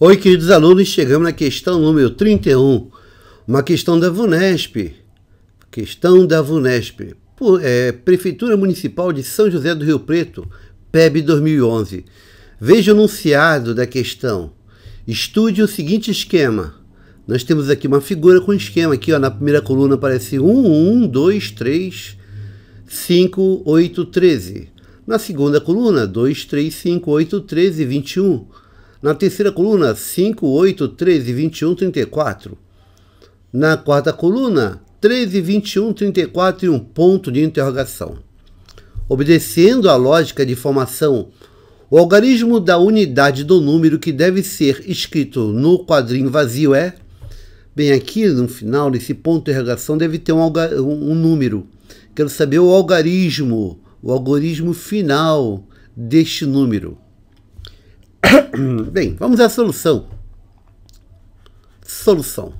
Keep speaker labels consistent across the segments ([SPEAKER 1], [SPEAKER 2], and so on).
[SPEAKER 1] Oi, queridos alunos, chegamos na questão número 31, uma questão da VUNESP. Questão da VUNESP, é, Prefeitura Municipal de São José do Rio Preto, PEB 2011. Veja o enunciado da questão. Estude o seguinte esquema. Nós temos aqui uma figura com esquema. Aqui ó, na primeira coluna aparece 1, 1, 2, 3, 5, 8, 13. Na segunda coluna, 2, 3, 5, 8, 13, 21. Na terceira coluna, 5, 8, 13, 21, 34. Na quarta coluna, 13, 21, 34 e um ponto de interrogação. Obedecendo à lógica de formação, o algarismo da unidade do número que deve ser escrito no quadrinho vazio é. Bem, aqui no final, nesse ponto de interrogação, deve ter um, um, um número. Quero saber o algarismo, o algoritmo final deste número. Bem, vamos à solução. Solução.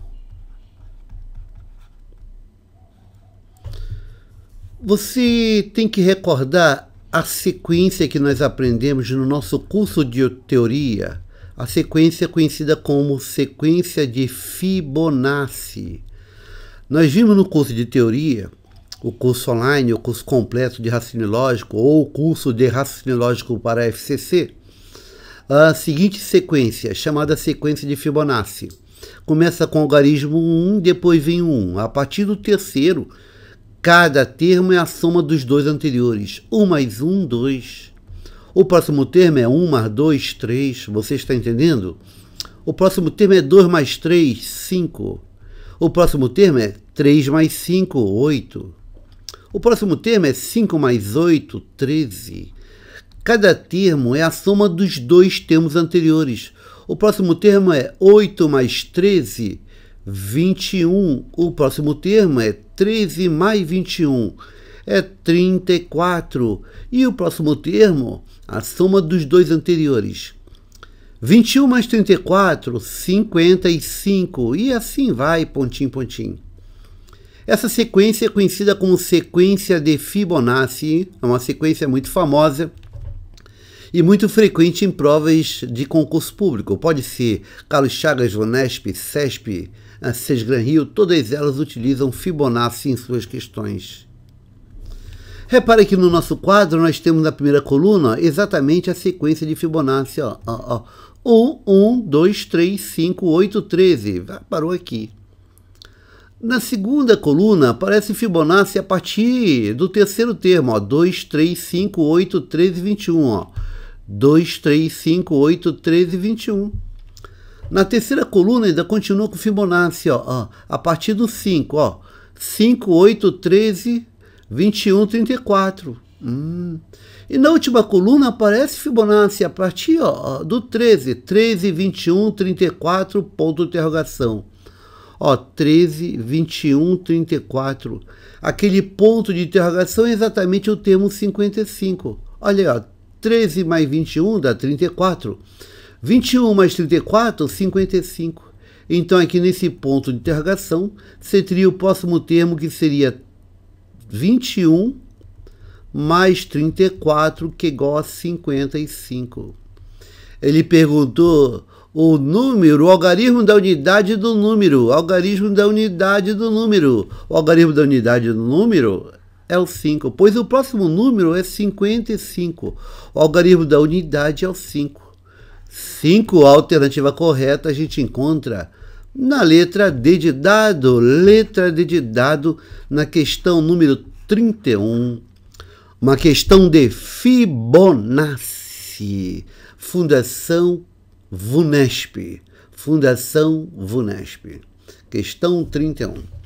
[SPEAKER 1] Você tem que recordar a sequência que nós aprendemos no nosso curso de teoria, a sequência é conhecida como sequência de Fibonacci. Nós vimos no curso de teoria, o curso online, o curso completo de raciocínio lógico ou o curso de raciocínio lógico para a FCC, a seguinte sequência, chamada sequência de Fibonacci. Começa com o algarismo 1, depois vem o 1. A partir do terceiro, cada termo é a soma dos dois anteriores. 1 mais 1, 2. O próximo termo é 1 mais 2, 3. Você está entendendo? O próximo termo é 2 mais 3, 5. O próximo termo é 3 mais 5, 8. O próximo termo é 5 mais 8, 13. Cada termo é a soma dos dois termos anteriores. O próximo termo é 8 mais 13, 21. O próximo termo é 13 mais 21, é 34. E o próximo termo, a soma dos dois anteriores. 21 mais 34, 55. E assim vai, pontinho, pontinho. Essa sequência é conhecida como sequência de Fibonacci, é uma sequência muito famosa e muito frequente em provas de concurso público. Pode ser Carlos Chagas, Vonesp, CESP, Sesgran Rio, todas elas utilizam Fibonacci em suas questões. Repare que no nosso quadro nós temos na primeira coluna exatamente a sequência de Fibonacci. Ó, ó, ó. 1, 1, 2, 3, 5, 8, 13. Parou aqui. Na segunda coluna aparece Fibonacci a partir do terceiro termo, ó, 2, 3, 5, 8, 13, 21. Ó. 2, 3, 5, 8, 13 e 21. Na terceira coluna ainda continua com Fibonacci, ó, ó a partir do 5, ó, 5, 8, 13, 21, 34. Hum. E na última coluna aparece Fibonacci a partir ó, do 13, 13, 21, 34, ponto de interrogação. Ó, 13, 21, 34. Aquele ponto de interrogação é exatamente o termo 55. Olha aí, ó, 13 mais 21 dá 34. 21 mais 34, 55. Então, aqui nesse ponto de interrogação, você teria o próximo termo que seria 21 mais 34, que é igual a 55. Ele perguntou o número, o algarismo da unidade do número. Algarismo da unidade do número. O algarismo da unidade do número é o 5, pois o próximo número é 55. O algarismo da unidade é o 5. 5, alternativa correta, a gente encontra na letra D de dado, letra D de dado, na questão número 31, uma questão de Fibonacci, Fundação VUNESP, Fundação VUNESP, questão 31.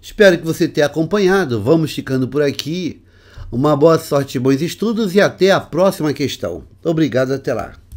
[SPEAKER 1] Espero que você tenha acompanhado. Vamos ficando por aqui. Uma boa sorte, bons estudos e até a próxima questão. Obrigado, até lá.